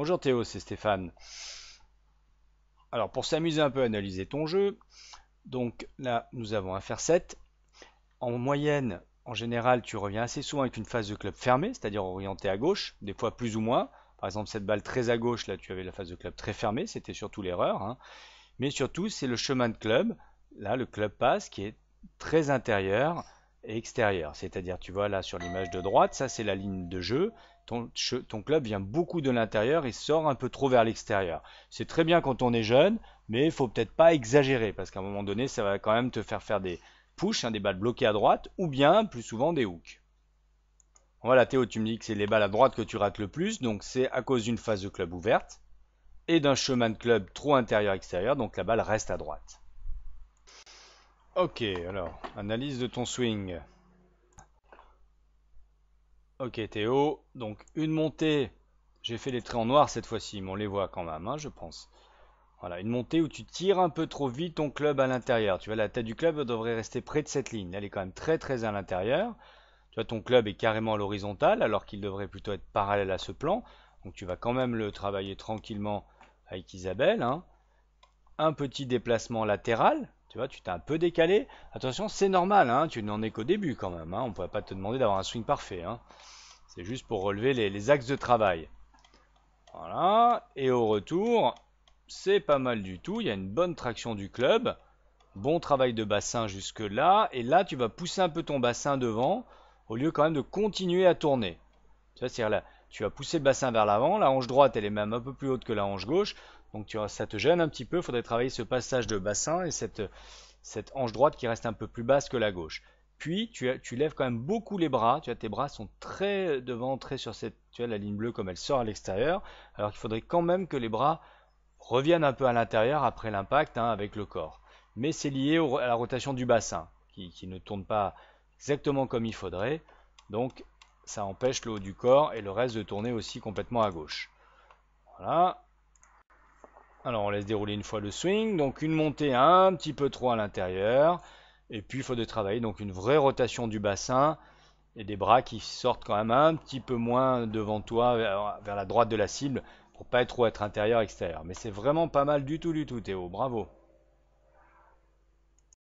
Bonjour Théo, c'est Stéphane. Alors pour s'amuser un peu à analyser ton jeu, donc là nous avons un faire 7. En moyenne, en général, tu reviens assez souvent avec une phase de club fermée, c'est-à-dire orientée à gauche, des fois plus ou moins. Par exemple, cette balle très à gauche, là tu avais la phase de club très fermée, c'était surtout l'erreur. Hein. Mais surtout, c'est le chemin de club, là le club passe qui est très intérieur, c'est-à-dire, tu vois là sur l'image de droite, ça c'est la ligne de jeu. Ton, club vient beaucoup de l'intérieur et sort un peu trop vers l'extérieur. C'est très bien quand on est jeune, mais il faut peut-être pas exagérer parce qu'à un moment donné, ça va quand même te faire faire des push, hein, des balles bloquées à droite, ou bien plus souvent des hooks. Voilà Théo, tu me dis que c'est les balles à droite que tu rates le plus, donc c'est à cause d'une phase de club ouverte et d'un chemin de club trop intérieur-extérieur, donc la balle reste à droite. Ok, alors, analyse de ton swing. Ok Théo, donc une montée, j'ai fait les traits en noir cette fois-ci, mais on les voit quand même, hein, je pense. Voilà, une montée où tu tires un peu trop vite ton club à l'intérieur. Tu vois, la tête du club devrait rester près de cette ligne. Elle est quand même très très à l'intérieur. Tu vois, ton club est carrément à l'horizontale, alors qu'il devrait plutôt être parallèle à ce plan. Donc tu vas quand même le travailler tranquillement avec Isabelle. Hein. Un petit déplacement latéral, tu vois, tu t'es un peu décalé. Attention, c'est normal, hein, tu n'en es qu'au début quand même. Hein. on ne pourrait pas te demander d'avoir un swing parfait. Hein. C'est juste pour relever les, axes de travail. Voilà. Et au retour, c'est pas mal du tout. Il y a une bonne traction du club. Bon travail de bassin jusque-là. Et là, tu vas pousser un peu ton bassin devant au lieu quand même de continuer à tourner. Tu là, tu vas pousser le bassin vers l'avant. La hanche droite, elle est même un peu plus haute que la hanche gauche. Donc ça te gêne un petit peu, il faudrait travailler ce passage de bassin et cette, hanche droite qui reste un peu plus basse que la gauche. Puis tu, lèves quand même beaucoup les bras, tu as, tes bras sont très devant, très sur cette, tu la ligne bleue comme elle sort à l'extérieur, alors qu'il faudrait quand même que les bras reviennent un peu à l'intérieur après l'impact hein, avec le corps. Mais c'est lié à la rotation du bassin qui, qui ne tourne pas exactement comme il faudrait, donc ça empêche le haut du corps et le reste de tourner aussi complètement à gauche. Voilà, alors on laisse dérouler une fois le swing, donc une montée un petit peu trop à l'intérieur, et puis il faut de travailler donc une vraie rotation du bassin et des bras qui sortent quand même un petit peu moins devant toi vers, la droite de la cible pour pas être trop être intérieur extérieur. Mais c'est vraiment pas mal du tout du tout Théo, bravo.